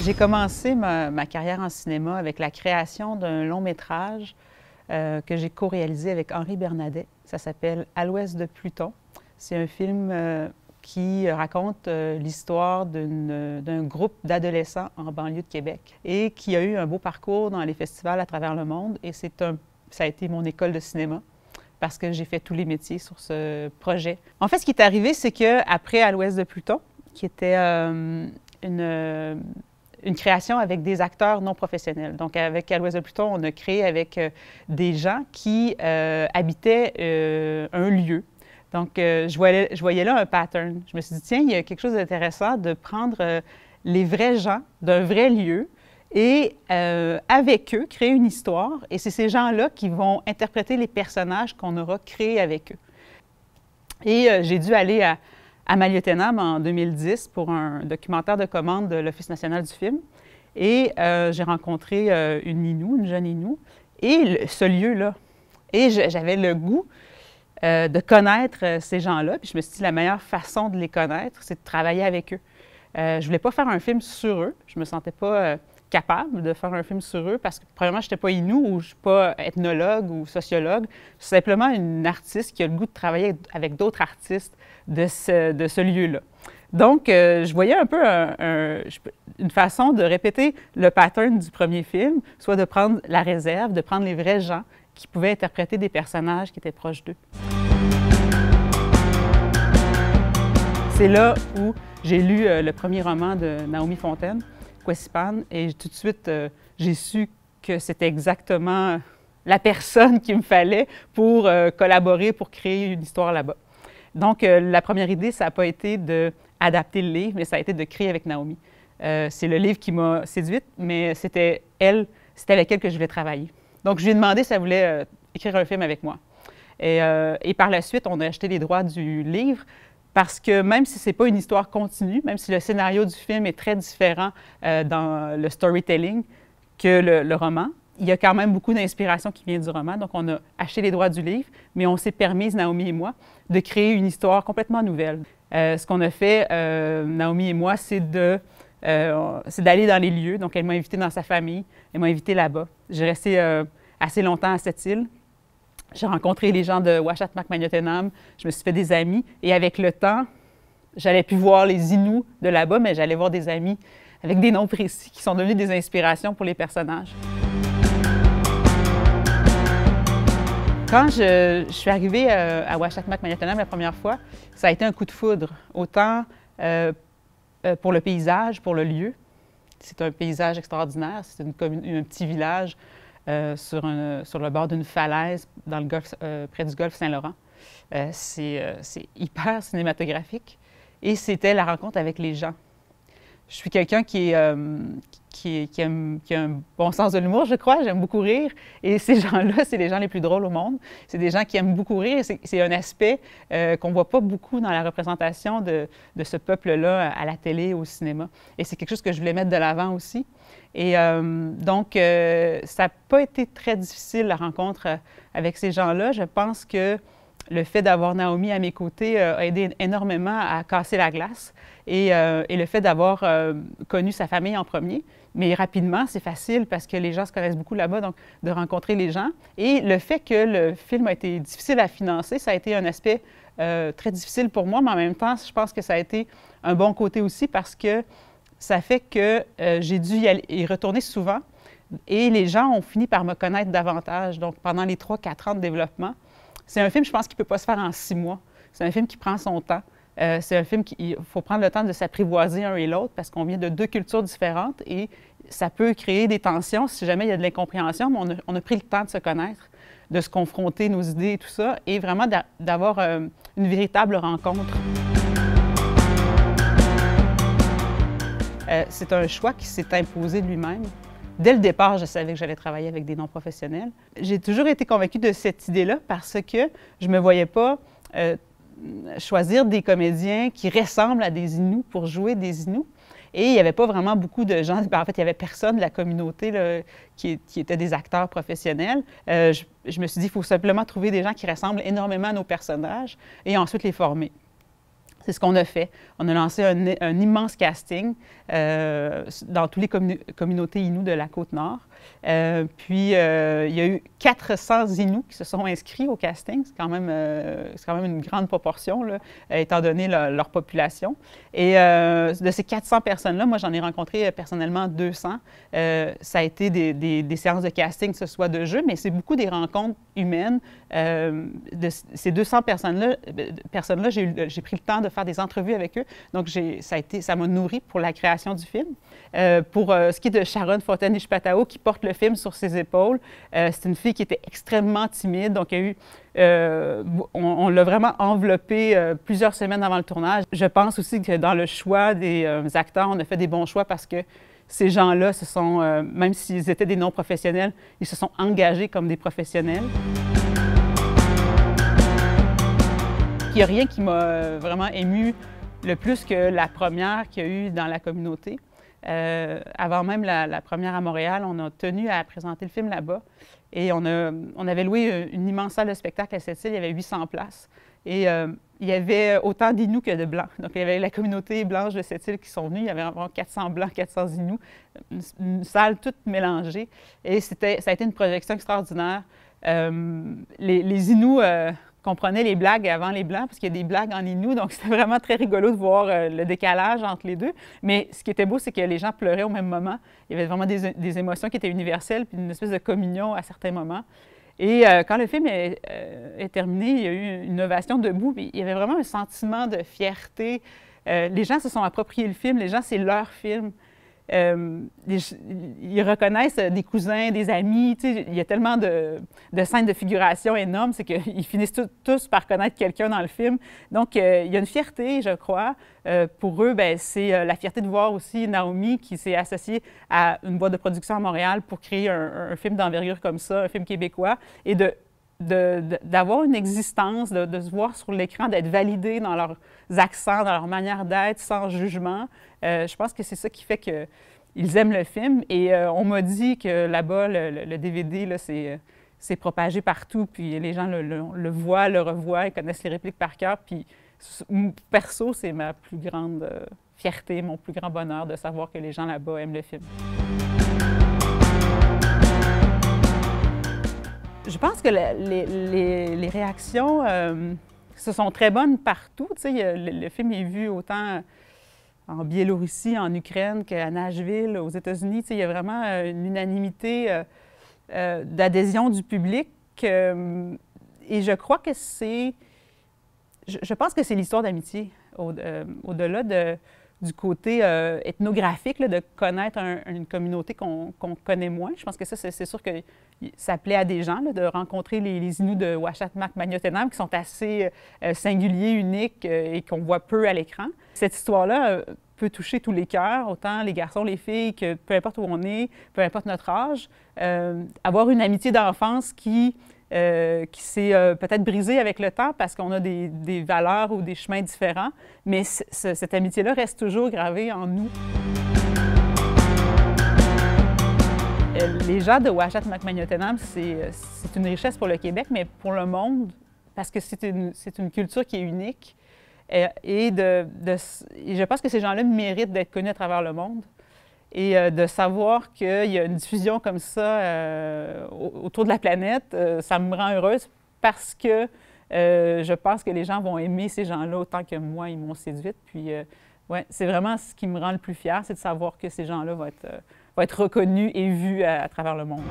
J'ai commencé ma, carrière en cinéma avec la création d'un long métrage euh, que j'ai co-réalisé avec Henri Bernadet. Ça s'appelle À l'ouest de Pluton. C'est un film euh, qui raconte euh, l'histoire d'un groupe d'adolescents en banlieue de Québec et qui a eu un beau parcours dans les festivals à travers le monde. Et ça a été mon école de cinéma parce que j'ai fait tous les métiers sur ce projet. En fait, ce qui est arrivé, c'est que après à l'ouest de Pluton, qui était euh, euh, une, création avec des acteurs non professionnels. Donc, avec à l'ouest de Pluton, on a créé avec euh, des gens qui habitaient un lieu. Donc, je voyais, je, voyais, là un pattern. Je me suis dit, tiens, il y a quelque chose d'intéressant de prendre les vrais gens d'un vrai lieu et euh, avec eux, créer une histoire. Et c'est ces gens-là qui vont interpréter les personnages qu'on aura créés avec eux. Et euh, j'ai dû aller à, à en 2010 pour un documentaire de commande de l'Office national du film. Et euh, j'ai rencontré une Inou, une jeune Inou, et ce lieu-là. Et j'avais le goût de connaître ces gens-là. Puis je me suis dit, la meilleure façon de les connaître, c'est de travailler avec eux. je ne voulais pas faire un film sur eux. Je ne me sentais pas capable de faire un film sur eux parce que, premièrement, je n'étais pas Inou ou je suis pas ethnologue ou sociologue. Je suis simplement une artiste qui a le goût de travailler avec d'autres artistes de ce, de ce lieu-là. Donc, euh, je voyais un peu une façon de répéter le pattern du premier film, soit de prendre la réserve, de prendre les vrais gens qui pouvaient interpréter des personnages qui étaient proches d'eux. C'est là où j'ai lu euh, le premier roman de Naomi Fontaine, et tout de suite, euh, j'ai su que c'était exactement la personne qu'il me fallait pour euh, collaborer, pour créer une histoire là-bas. Donc, euh, la première idée, ça n'a pas été d'adapter le livre, mais ça a été de créer avec Naomi. c'est le livre qui m'a séduite, mais c'était elle, c'était avec elle que je voulais travailler. Donc, je lui ai demandé si elle voulait écrire un film avec moi. Et, et par la suite, on a acheté les droits du livre, parce que même si ce n'est pas une histoire continue, même si le scénario du film est très différent euh, dans le storytelling que le, roman, il y a quand même beaucoup d'inspiration qui vient du roman. Donc, on a acheté les droits du livre, mais on s'est permis, Naomi et moi, de créer une histoire complètement nouvelle. Euh, ce qu'on a fait, euh, Naomi et moi, c'est de c'est d'aller dans les lieux. Donc, elle m'a invité dans sa famille, elle m'a invité là-bas. J'ai resté assez longtemps à cette île. J'ai rencontré les gens de Ouachat Magnotenam, je me suis fait des amis. Et avec le temps, j'allais pu voir les Inuits de là-bas, mais j'allais voir des amis avec des noms précis qui sont devenus des inspirations pour les personnages. Quand je, suis arrivée euh, à mac Magnotenam la première fois, ça a été un coup de foudre, autant euh, euh, pour le paysage, pour le lieu. C'est un paysage extraordinaire, c'est un petit village euh, sur, un, sur, le bord d'une falaise dans le euh, près du golfe Saint-Laurent. Euh, c'est hyper cinématographique. Et c'était la rencontre avec les gens. Je suis quelqu'un qui, qui, qui, a un bon sens de l'humour, je crois. J'aime beaucoup rire. Et ces gens-là, c'est les gens les plus drôles au monde. C'est des gens qui aiment beaucoup rire. C'est un aspect euh, qu'on ne voit pas beaucoup dans la représentation de, de ce peuple-là à la télé, au cinéma. Et c'est quelque chose que je voulais mettre de l'avant aussi. Et euh, donc, euh, ça n'a pas été très difficile, la rencontre avec ces gens-là. Je pense que le fait d'avoir Naomi à mes côtés a aidé énormément à casser la glace et, et le fait d'avoir connu sa famille en premier, mais rapidement, c'est facile parce que les gens se connaissent beaucoup là-bas, donc de rencontrer les gens. Et le fait que le film a été difficile à financer, ça a été un aspect euh, très difficile pour moi, mais en même temps, je pense que ça a été un bon côté aussi parce que ça fait que euh, j'ai dû y, retourner souvent et les gens ont fini par me connaître davantage. Donc, pendant les trois, quatre ans de développement, c'est un film, je pense, qui ne peut pas se faire en six mois. C'est un film qui prend son temps. Euh, c'est un film qu'il faut prendre le temps de s'apprivoiser un et l'autre parce qu'on vient de deux cultures différentes et ça peut créer des tensions si jamais il y a de l'incompréhension, mais on a, pris le temps de se connaître, de se confronter nos idées et tout ça, et vraiment d'avoir euh, une véritable rencontre. Euh, c'est un choix qui s'est imposé de lui-même. Dès le départ, je savais que j'allais travailler avec des non-professionnels. J'ai toujours été convaincue de cette idée-là parce que je ne me voyais pas choisir des comédiens qui ressemblent à des Inuits pour jouer des Inuits. Et il n'y avait pas vraiment beaucoup de gens. Ben, en fait, il n'y avait personne de la communauté qui, était des acteurs professionnels. Euh, je, me suis dit, il faut simplement trouver des gens qui ressemblent énormément à nos personnages et ensuite les former. C'est ce qu'on a fait. On a lancé un immense casting euh, dans toutes les communautés inoues de la Côte-Nord. Euh, puis, euh, il y a eu 400 Inuits qui se sont inscrits au casting. C'est quand, même, quand même une grande proportion, là, étant donné leur, population. Et de ces 400 personnes-là, moi, j'en ai rencontré personnellement 200. ça a été des, séances de casting, que ce soit de jeu, mais c'est beaucoup des rencontres humaines. de ces 200 personnes personnes, -là, personnes -là, j'ai pris le temps de faire des entrevues avec eux. Donc, ça m'a nourri pour la création du film. Euh, pour euh, ce qui est de Sharon Fontaine Ishpatao, qui porte le film sur ses épaules, euh, c'est une fille qui était extrêmement timide, donc a eu on, l'a vraiment enveloppée plusieurs semaines avant le tournage. Je pense aussi que dans le choix des acteurs, on a fait des bons choix parce que ces gens-là, ce sont, même s'ils étaient des non-professionnels, ils se sont engagés comme des professionnels. Il n'y a rien qui m'a vraiment ému le plus que la première qu'il y a eu dans la communauté. Euh, avant même la, première à Montréal, on a tenu à présenter le film là-bas. Et on, a, on avait loué euh, une immense salle de spectacle à cette île. Il y avait 800 places. Et euh, il y avait autant d'Inuits que de Blancs. Donc, il y avait la communauté blanche de cette îles qui sont venues. Il y avait environ 400 Blancs, 400 Inuits, une, salle toute mélangée. Et ça a été une projection extraordinaire. les, les comprenait les blagues avant les Blancs, parce qu'il y a des blagues en Inou, donc c'était vraiment très rigolo de voir euh, le décalage entre les deux. Mais ce qui était beau, c'est que les gens pleuraient au même moment. Il y avait vraiment des, des émotions qui étaient universelles, puis une espèce de communion à certains moments. Et euh, quand le film euh, est, terminé, il y a eu une ovation debout, puis il y avait vraiment un sentiment de fierté. les gens se sont appropriés le film, les gens, c'est leur film. Euh, ils reconnaissent euh, des cousins, des amis. Il y a tellement de, scènes de figuration énormes, c'est qu'ils finissent tous par connaître quelqu'un dans le film. Donc, euh, il y a une fierté, je crois. pour eux, ben, c'est la fierté de voir aussi Naomi qui s'est associée à une boîte de production à Montréal pour créer un, un film d'envergure comme ça, un film québécois, et de d'avoir une existence, de, se voir sur l'écran, d'être validé dans leurs accents, dans leur manière d'être, sans jugement. Euh, je pense que c'est ça qui fait qu'ils aiment le film. Et euh, on m'a dit que là-bas, le, DVD, là, euh, c'est, propagé partout, puis les gens le, le, voient, le revoient, ils connaissent les répliques par cœur. Puis perso, c'est ma plus grande fierté, mon plus grand bonheur de savoir que les gens là-bas aiment le film. Je pense que les, réactions euh, sont très bonnes partout. le, film est vu autant en Biélorussie, en Ukraine qu'à Nashville, aux États-Unis. il y a vraiment euh, une unanimité euh, d'adhésion du public. et je crois que c'est. Je, pense que c'est l'histoire d'amitié au-delà de du côté euh, ethnographique, de connaître une communauté qu'on connaît moins. Je pense que ça, c'est sûr que ça plaît à des gens de rencontrer les, les Inuits de Ouachatmak magnoténam qui sont assez euh, euh, singuliers, uniques et qu'on voit peu à l'écran. Cette histoire-là peut toucher tous les cœurs, autant les garçons, les filles, que peu importe où on est, peu importe notre âge. avoir une amitié d'enfance qui euh, qui s'est euh, peut-être brisée avec le temps parce qu'on a des, valeurs ou des chemins différents, mais cette amitié-là reste toujours gravée en nous. Euh, les gens de Ouachat Macmagnotenam, c'est une richesse pour le Québec, mais pour le monde, parce que c'est une, culture qui est unique. Et, et je pense que ces gens-là méritent d'être connus à travers le monde. Et euh, de savoir qu'il y a une diffusion comme ça euh, autour de la planète, euh, ça me rend heureuse parce que je pense que les gens vont aimer ces gens-là autant que moi, ils m'ont séduite. Puis, ouais, c'est vraiment ce qui me rend le plus fier, c'est de savoir que ces gens-là vont être, reconnus et vus à travers le monde.